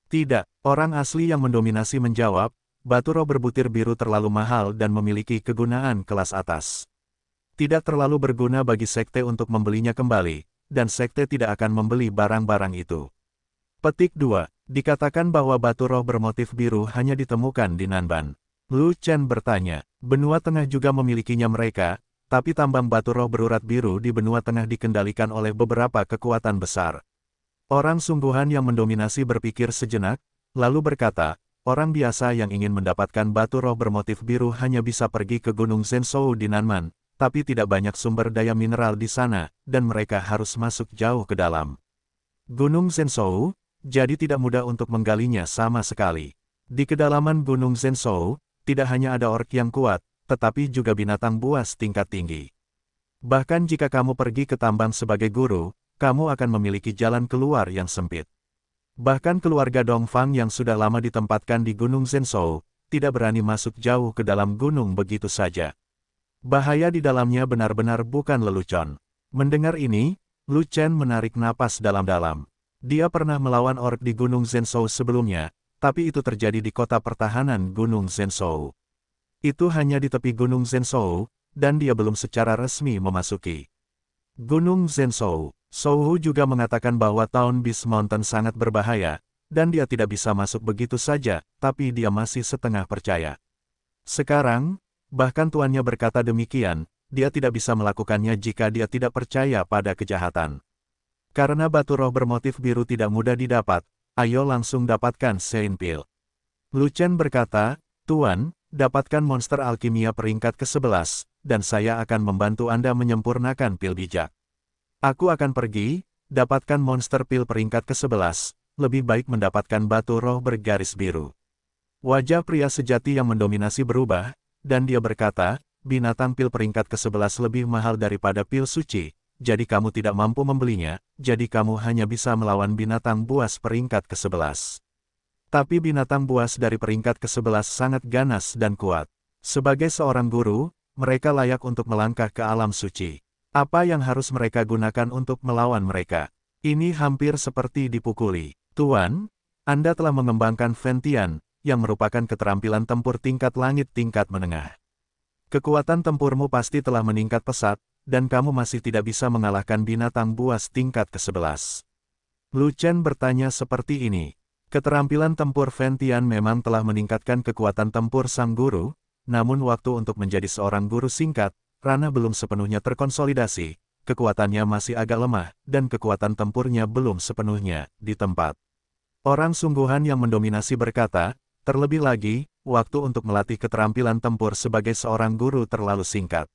Tidak, orang asli yang mendominasi menjawab, batu roh berbutir biru terlalu mahal dan memiliki kegunaan kelas atas. Tidak terlalu berguna bagi sekte untuk membelinya kembali, dan sekte tidak akan membeli barang-barang itu. Petik 2. Dikatakan bahwa batu roh bermotif biru hanya ditemukan di Nanban. Lu Chen bertanya, benua tengah juga memilikinya mereka, tapi tambang batu roh berurat biru di benua tengah dikendalikan oleh beberapa kekuatan besar. Orang sungguhan yang mendominasi berpikir sejenak, lalu berkata, orang biasa yang ingin mendapatkan batu roh bermotif biru hanya bisa pergi ke Gunung Zensou di Nanman, tapi tidak banyak sumber daya mineral di sana, dan mereka harus masuk jauh ke dalam. Gunung Zensou, jadi tidak mudah untuk menggalinya sama sekali. Di kedalaman Gunung Zensou, tidak hanya ada ork yang kuat, tetapi juga binatang buas tingkat tinggi. Bahkan jika kamu pergi ke tambang sebagai guru, kamu akan memiliki jalan keluar yang sempit. Bahkan keluarga Dongfang yang sudah lama ditempatkan di Gunung Zenshou tidak berani masuk jauh ke dalam gunung begitu saja. Bahaya di dalamnya benar-benar bukan lelucon. Mendengar ini, Lu Chen menarik napas dalam-dalam. Dia pernah melawan ork di Gunung Zenshou sebelumnya, tapi itu terjadi di kota pertahanan Gunung Zenshou itu hanya di tepi Gunung Zensou, dan dia belum secara resmi memasuki Gunung Zensou. Sohu juga mengatakan bahwa Town Beast Mountain sangat berbahaya, dan dia tidak bisa masuk begitu saja, tapi dia masih setengah percaya. Sekarang, bahkan tuannya berkata demikian, dia tidak bisa melakukannya jika dia tidak percaya pada kejahatan. Karena batu roh bermotif biru tidak mudah didapat, ayo langsung dapatkan Saint Pil. Luchen berkata, Tuan, dapatkan monster alkimia peringkat ke-11, dan saya akan membantu Anda menyempurnakan pil bijak. Aku akan pergi, dapatkan monster pil peringkat ke-11, lebih baik mendapatkan batu roh bergaris biru. Wajah pria sejati yang mendominasi berubah, dan dia berkata, binatang pil peringkat ke-11 lebih mahal daripada pil suci, jadi kamu tidak mampu membelinya, jadi kamu hanya bisa melawan binatang buas peringkat ke-11. Tapi binatang buas dari peringkat ke-11 sangat ganas dan kuat. Sebagai seorang guru, mereka layak untuk melangkah ke alam suci. Apa yang harus mereka gunakan untuk melawan mereka? Ini hampir seperti dipukuli. Tuan, Anda telah mengembangkan Ventian, yang merupakan keterampilan tempur tingkat langit tingkat menengah. Kekuatan tempurmu pasti telah meningkat pesat, dan kamu masih tidak bisa mengalahkan binatang buas tingkat ke-11. Lu Chen bertanya seperti ini. Keterampilan tempur Ventian memang telah meningkatkan kekuatan tempur sang guru, namun waktu untuk menjadi seorang guru singkat, Rana belum sepenuhnya terkonsolidasi, kekuatannya masih agak lemah, dan kekuatan tempurnya belum sepenuhnya di tempat. Orang sungguhan yang mendominasi berkata, terlebih lagi, waktu untuk melatih keterampilan tempur sebagai seorang guru terlalu singkat.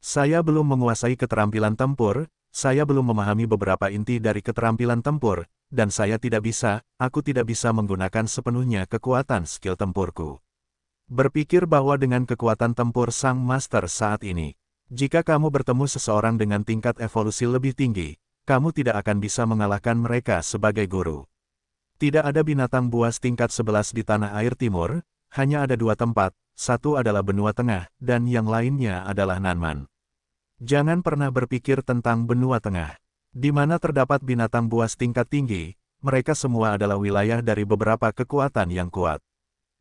Saya belum menguasai keterampilan tempur, saya belum memahami beberapa inti dari keterampilan tempur, dan saya tidak bisa, aku tidak bisa menggunakan sepenuhnya kekuatan skill tempurku. Berpikir bahwa dengan kekuatan tempur sang master saat ini, jika kamu bertemu seseorang dengan tingkat evolusi lebih tinggi, kamu tidak akan bisa mengalahkan mereka sebagai guru. Tidak ada binatang buas tingkat 11 di tanah air timur, hanya ada dua tempat, satu adalah benua tengah, dan yang lainnya adalah Nanman. Jangan pernah berpikir tentang benua tengah. Di mana terdapat binatang buas tingkat tinggi, mereka semua adalah wilayah dari beberapa kekuatan yang kuat.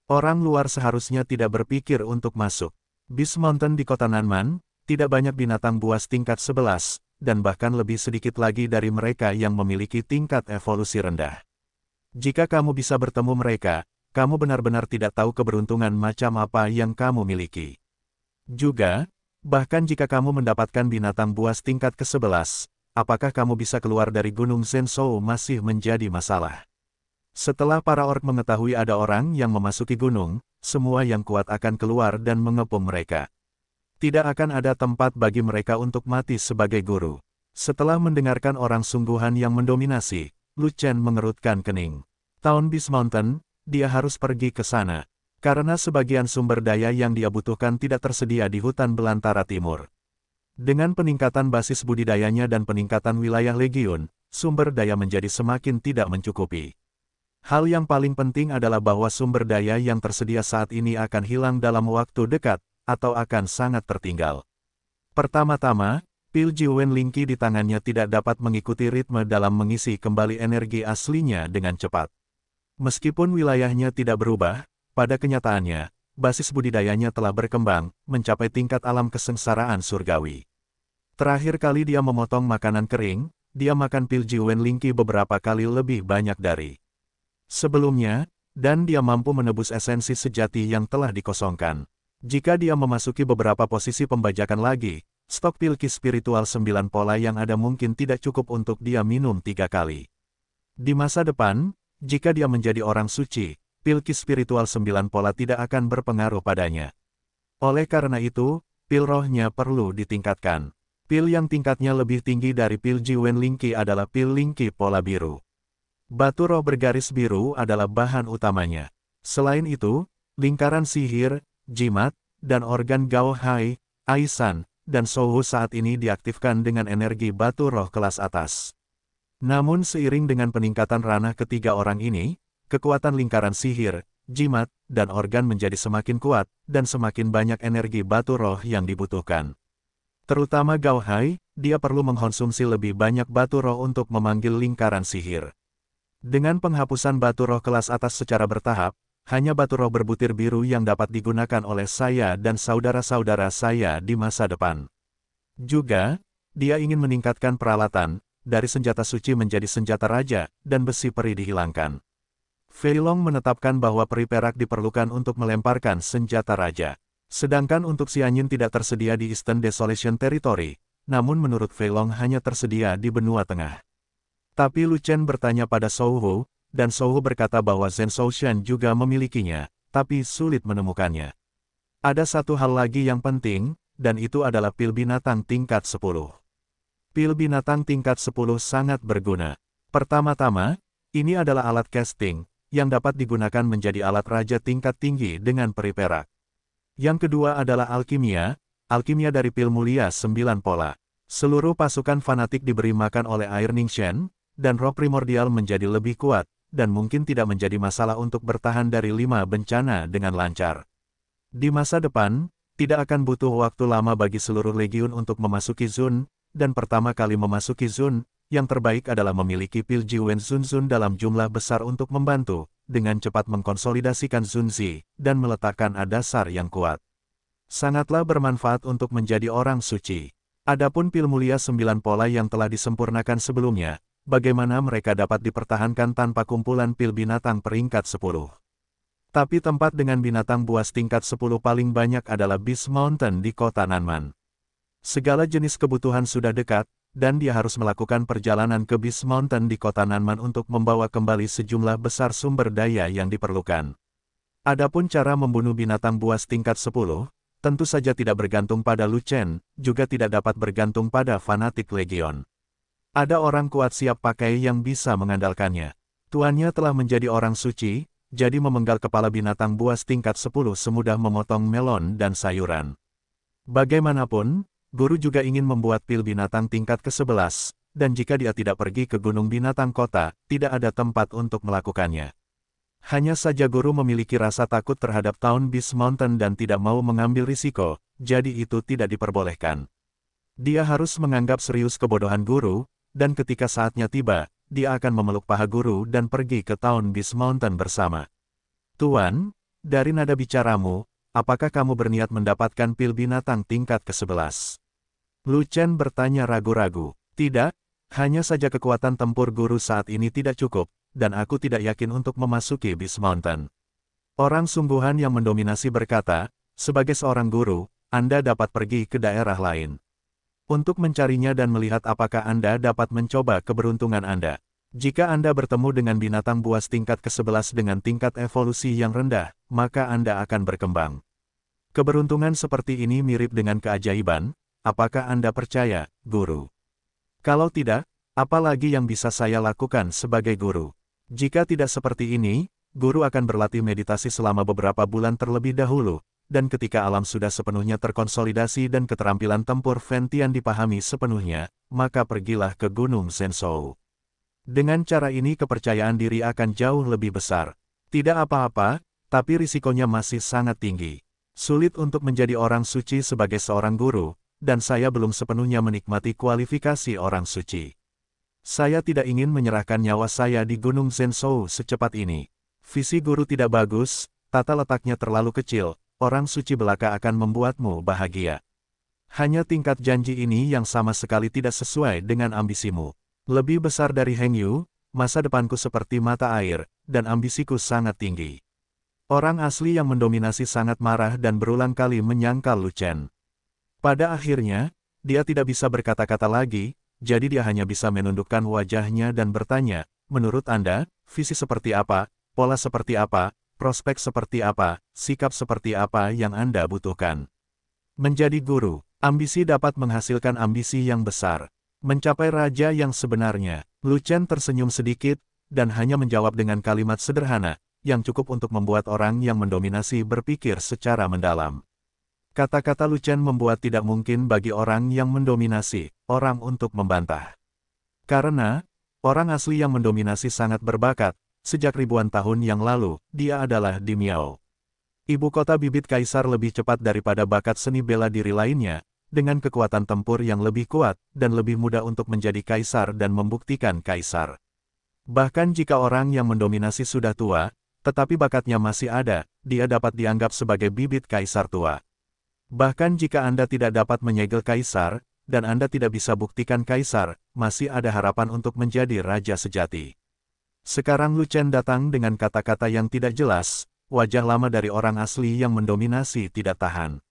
Orang luar seharusnya tidak berpikir untuk masuk. Beast Mountain di kota Nanman, tidak banyak binatang buas tingkat 11, dan bahkan lebih sedikit lagi dari mereka yang memiliki tingkat evolusi rendah. Jika kamu bisa bertemu mereka, kamu benar-benar tidak tahu keberuntungan macam apa yang kamu miliki. Juga, Bahkan jika kamu mendapatkan binatang buas tingkat ke-11, apakah kamu bisa keluar dari Gunung Zensou masih menjadi masalah. Setelah para ork mengetahui ada orang yang memasuki gunung, semua yang kuat akan keluar dan mengepung mereka. Tidak akan ada tempat bagi mereka untuk mati sebagai guru. Setelah mendengarkan orang sungguhan yang mendominasi, Lu Chen mengerutkan kening. Town Beast Mountain, dia harus pergi ke sana karena sebagian sumber daya yang dia butuhkan tidak tersedia di hutan belantara timur. Dengan peningkatan basis budidayanya dan peningkatan wilayah legiun, sumber daya menjadi semakin tidak mencukupi. Hal yang paling penting adalah bahwa sumber daya yang tersedia saat ini akan hilang dalam waktu dekat, atau akan sangat tertinggal. Pertama-tama, pil Jiwen Lingqi di tangannya tidak dapat mengikuti ritme dalam mengisi kembali energi aslinya dengan cepat. Meskipun wilayahnya tidak berubah, pada kenyataannya, basis budidayanya telah berkembang, mencapai tingkat alam kesengsaraan surgawi. Terakhir kali dia memotong makanan kering, dia makan pil Jiwen Lingki beberapa kali lebih banyak dari sebelumnya, dan dia mampu menebus esensi sejati yang telah dikosongkan. Jika dia memasuki beberapa posisi pembajakan lagi, stok pil pilki spiritual sembilan pola yang ada mungkin tidak cukup untuk dia minum tiga kali. Di masa depan, jika dia menjadi orang suci, Pilki spiritual sembilan pola tidak akan berpengaruh padanya. Oleh karena itu, pil rohnya perlu ditingkatkan. Pil yang tingkatnya lebih tinggi dari pil Jiwen Lingqi adalah pil Lingqi pola biru. Batu roh bergaris biru adalah bahan utamanya. Selain itu, lingkaran sihir, jimat, dan organ Gao Hai, Aisan, dan Sohu saat ini diaktifkan dengan energi batu roh kelas atas. Namun seiring dengan peningkatan ranah ketiga orang ini, kekuatan lingkaran sihir, jimat, dan organ menjadi semakin kuat, dan semakin banyak energi batu roh yang dibutuhkan. Terutama Gao Hai, dia perlu mengkonsumsi lebih banyak batu roh untuk memanggil lingkaran sihir. Dengan penghapusan batu roh kelas atas secara bertahap, hanya batu roh berbutir biru yang dapat digunakan oleh saya dan saudara-saudara saya di masa depan. Juga, dia ingin meningkatkan peralatan, dari senjata suci menjadi senjata raja, dan besi peri dihilangkan. Fei menetapkan bahwa peri perak diperlukan untuk melemparkan senjata raja. Sedangkan untuk Xianyin tidak tersedia di Eastern Desolation Territory, namun menurut Fei hanya tersedia di benua tengah. Tapi Lu Chen bertanya pada Shou Hu, dan Shou Hu berkata bahwa Zhen Shoushan juga memilikinya, tapi sulit menemukannya. Ada satu hal lagi yang penting, dan itu adalah pil binatang tingkat 10. Pil binatang tingkat 10 sangat berguna. Pertama-tama, ini adalah alat casting, yang dapat digunakan menjadi alat raja tingkat tinggi dengan peri perak. Yang kedua adalah alkimia, alkimia dari pil mulia sembilan pola. Seluruh pasukan fanatik diberi makan oleh air Ningshen, dan roh primordial menjadi lebih kuat, dan mungkin tidak menjadi masalah untuk bertahan dari lima bencana dengan lancar. Di masa depan, tidak akan butuh waktu lama bagi seluruh legiun untuk memasuki Zun, dan pertama kali memasuki Zun, yang terbaik adalah memiliki pil Jiwen Zunzun dalam jumlah besar untuk membantu, dengan cepat mengkonsolidasikan Zunzi, dan meletakkan adasar yang kuat. Sangatlah bermanfaat untuk menjadi orang suci. Adapun pil mulia sembilan pola yang telah disempurnakan sebelumnya, bagaimana mereka dapat dipertahankan tanpa kumpulan pil binatang peringkat sepuluh? Tapi tempat dengan binatang buas tingkat sepuluh paling banyak adalah Beast Mountain di kota Nanman. Segala jenis kebutuhan sudah dekat, dan dia harus melakukan perjalanan ke Beast Mountain di kota Nanman untuk membawa kembali sejumlah besar sumber daya yang diperlukan. Adapun cara membunuh binatang buas tingkat 10, tentu saja tidak bergantung pada Lu Chen, juga tidak dapat bergantung pada fanatik Legion. Ada orang kuat siap pakai yang bisa mengandalkannya. Tuannya telah menjadi orang suci, jadi memenggal kepala binatang buas tingkat 10 semudah memotong melon dan sayuran. Bagaimanapun, Guru juga ingin membuat pil binatang tingkat ke-11, dan jika dia tidak pergi ke Gunung Binatang Kota, tidak ada tempat untuk melakukannya. Hanya saja guru memiliki rasa takut terhadap Town Beast Mountain dan tidak mau mengambil risiko, jadi itu tidak diperbolehkan. Dia harus menganggap serius kebodohan guru, dan ketika saatnya tiba, dia akan memeluk paha guru dan pergi ke Town Beast Mountain bersama. Tuan, dari nada bicaramu, apakah kamu berniat mendapatkan pil binatang tingkat ke-11? Lu Chen bertanya ragu-ragu. Tidak, hanya saja kekuatan tempur guru saat ini tidak cukup, dan aku tidak yakin untuk memasuki Beast Mountain. Orang sungguhan yang mendominasi berkata, sebagai seorang guru, Anda dapat pergi ke daerah lain. Untuk mencarinya dan melihat apakah Anda dapat mencoba keberuntungan Anda. Jika Anda bertemu dengan binatang buas tingkat ke-11 dengan tingkat evolusi yang rendah, maka Anda akan berkembang. Keberuntungan seperti ini mirip dengan keajaiban, apakah Anda percaya, guru? Kalau tidak, apalagi yang bisa saya lakukan sebagai guru? Jika tidak seperti ini, guru akan berlatih meditasi selama beberapa bulan terlebih dahulu, dan ketika alam sudah sepenuhnya terkonsolidasi dan keterampilan tempur Ventian dipahami sepenuhnya, maka pergilah ke Gunung Sensou. Dengan cara ini kepercayaan diri akan jauh lebih besar. Tidak apa-apa, tapi risikonya masih sangat tinggi. Sulit untuk menjadi orang suci sebagai seorang guru, dan saya belum sepenuhnya menikmati kualifikasi orang suci. Saya tidak ingin menyerahkan nyawa saya di Gunung Zensou secepat ini. Visi guru tidak bagus, tata letaknya terlalu kecil, orang suci belaka akan membuatmu bahagia. Hanya tingkat janji ini yang sama sekali tidak sesuai dengan ambisimu. Lebih besar dari Heng Yu, masa depanku seperti mata air, dan ambisiku sangat tinggi. Orang asli yang mendominasi sangat marah dan berulang kali menyangkal Lu Chen. Pada akhirnya, dia tidak bisa berkata-kata lagi, jadi dia hanya bisa menundukkan wajahnya dan bertanya, menurut Anda, visi seperti apa, pola seperti apa, prospek seperti apa, sikap seperti apa yang Anda butuhkan. Menjadi guru, ambisi dapat menghasilkan ambisi yang besar. Mencapai raja yang sebenarnya, Lu Chen tersenyum sedikit, dan hanya menjawab dengan kalimat sederhana, yang cukup untuk membuat orang yang mendominasi berpikir secara mendalam. Kata-kata Lu Chen membuat tidak mungkin bagi orang yang mendominasi, orang untuk membantah. Karena, orang asli yang mendominasi sangat berbakat, sejak ribuan tahun yang lalu, dia adalah Dimiao. Ibu kota bibit kaisar lebih cepat daripada bakat seni bela diri lainnya, dengan kekuatan tempur yang lebih kuat, dan lebih mudah untuk menjadi kaisar dan membuktikan kaisar. Bahkan jika orang yang mendominasi sudah tua, tetapi bakatnya masih ada, dia dapat dianggap sebagai bibit kaisar tua. Bahkan jika Anda tidak dapat menyegel kaisar, dan Anda tidak bisa buktikan kaisar, masih ada harapan untuk menjadi raja sejati. Sekarang Lu Chen datang dengan kata-kata yang tidak jelas, wajah lama dari orang asli yang mendominasi tidak tahan.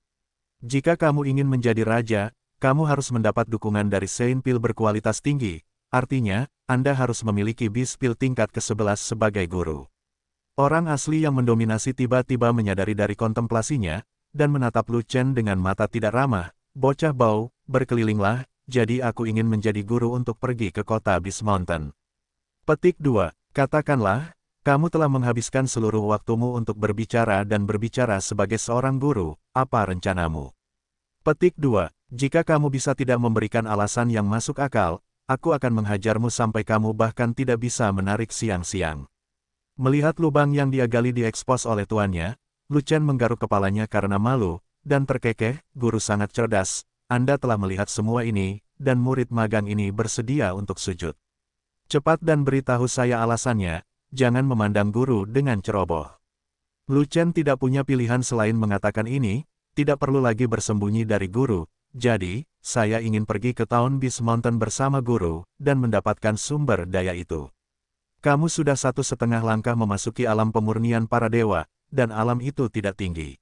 Jika kamu ingin menjadi raja, kamu harus mendapat dukungan dari Saint Pil berkualitas tinggi, artinya, Anda harus memiliki Beast Pil tingkat ke-11 sebagai guru. Orang asli yang mendominasi tiba-tiba menyadari dari kontemplasinya, dan menatap Lu Chen dengan mata tidak ramah, bocah bau, berkelilinglah, jadi aku ingin menjadi guru untuk pergi ke kota Beast Mountain. Petik 2, katakanlah, kamu telah menghabiskan seluruh waktumu untuk berbicara dan berbicara sebagai seorang guru, apa rencanamu? Petik 2. Jika kamu bisa tidak memberikan alasan yang masuk akal, aku akan menghajarmu sampai kamu bahkan tidak bisa menarik siang-siang. Melihat lubang yang dia gali diekspos oleh tuannya, Lucen menggaruk kepalanya karena malu, dan terkekeh, guru sangat cerdas, Anda telah melihat semua ini, dan murid magang ini bersedia untuk sujud. Cepat dan beritahu saya alasannya, jangan memandang guru dengan ceroboh. Lucian tidak punya pilihan selain mengatakan ini, tidak perlu lagi bersembunyi dari guru, jadi, saya ingin pergi ke Town Beast Mountain bersama guru, dan mendapatkan sumber daya itu. Kamu sudah satu setengah langkah memasuki alam pemurnian para dewa, dan alam itu tidak tinggi.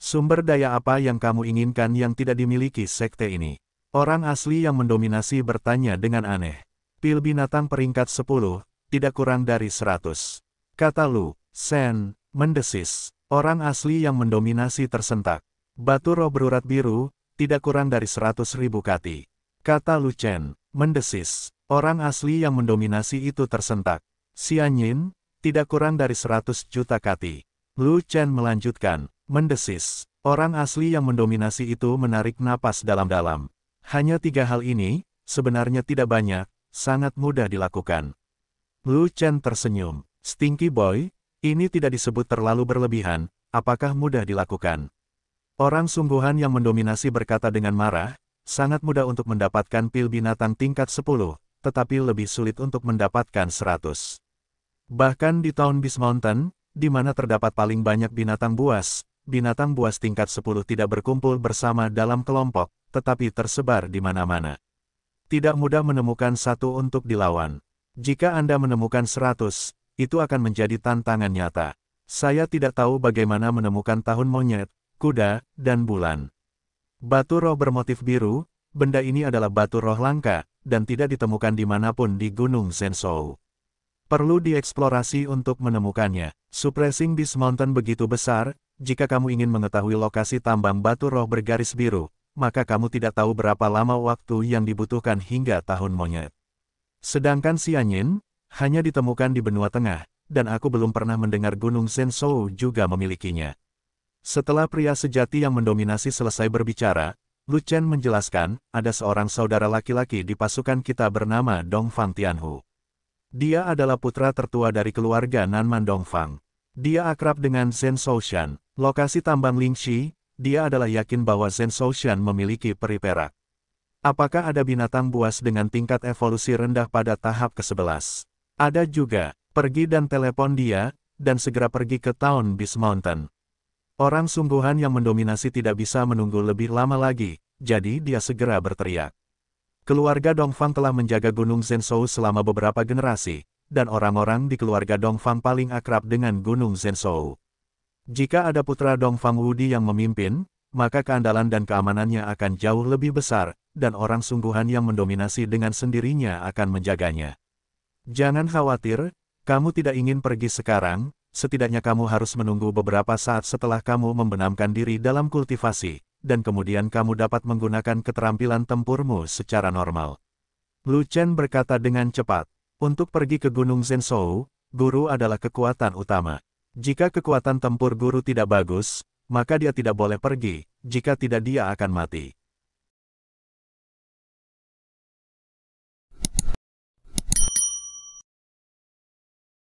Sumber daya apa yang kamu inginkan yang tidak dimiliki sekte ini? Orang asli yang mendominasi bertanya dengan aneh. Pil binatang peringkat 10, tidak kurang dari seratus, Kata Lu, Sen, mendesis, orang asli yang mendominasi tersentak. Batu roh berurat biru, tidak kurang dari seratus ribu kati. Kata Lu Chen, mendesis, orang asli yang mendominasi itu tersentak. Xianyin, tidak kurang dari seratus juta kati. Lu Chen melanjutkan, mendesis, orang asli yang mendominasi itu menarik napas dalam-dalam. Hanya tiga hal ini, sebenarnya tidak banyak, sangat mudah dilakukan. Lu Chen tersenyum. Stinky Boy, ini tidak disebut terlalu berlebihan, apakah mudah dilakukan? Orang sungguhan yang mendominasi berkata dengan marah, sangat mudah untuk mendapatkan pil binatang tingkat 10, tetapi lebih sulit untuk mendapatkan 100. Bahkan di tahun Beast Mountain, di mana terdapat paling banyak binatang buas, binatang buas tingkat 10 tidak berkumpul bersama dalam kelompok, tetapi tersebar di mana-mana. Tidak mudah menemukan satu untuk dilawan. Jika Anda menemukan 100, itu akan menjadi tantangan nyata. Saya tidak tahu bagaimana menemukan tahun monyet, kuda, dan bulan. Batu roh bermotif biru, benda ini adalah batu roh langka, dan tidak ditemukan di dimanapun di Gunung Zensou. Perlu dieksplorasi untuk menemukannya. Suppressing Beast Mountain begitu besar, jika kamu ingin mengetahui lokasi tambang batu roh bergaris biru, maka kamu tidak tahu berapa lama waktu yang dibutuhkan hingga tahun monyet. Sedangkan Xianyin hanya ditemukan di benua tengah, dan aku belum pernah mendengar Gunung zenshou juga memilikinya. Setelah pria sejati yang mendominasi selesai berbicara, Lu Chen menjelaskan, ada seorang saudara laki-laki di pasukan kita bernama Dong Fang Tianhu. Dia adalah putra tertua dari keluarga Nanman dongfang. Dia akrab dengan Zen Shan, lokasi tambang Lingxi, dia adalah yakin bahwa Zen Shan memiliki peri perak. Apakah ada binatang buas dengan tingkat evolusi rendah pada tahap ke-11? Ada juga, pergi dan telepon dia, dan segera pergi ke Town Beast Mountain. Orang sungguhan yang mendominasi tidak bisa menunggu lebih lama lagi, jadi dia segera berteriak. Keluarga Dongfang telah menjaga Gunung Zensou selama beberapa generasi, dan orang-orang di keluarga Dongfang paling akrab dengan Gunung Zensou. Jika ada putra Dongfang Wudi yang memimpin, maka keandalan dan keamanannya akan jauh lebih besar, dan orang sungguhan yang mendominasi dengan sendirinya akan menjaganya. Jangan khawatir, kamu tidak ingin pergi sekarang, setidaknya kamu harus menunggu beberapa saat setelah kamu membenamkan diri dalam kultivasi, dan kemudian kamu dapat menggunakan keterampilan tempurmu secara normal. Lu Chen berkata dengan cepat, untuk pergi ke Gunung Zensou, guru adalah kekuatan utama. Jika kekuatan tempur guru tidak bagus, maka dia tidak boleh pergi, jika tidak dia akan mati.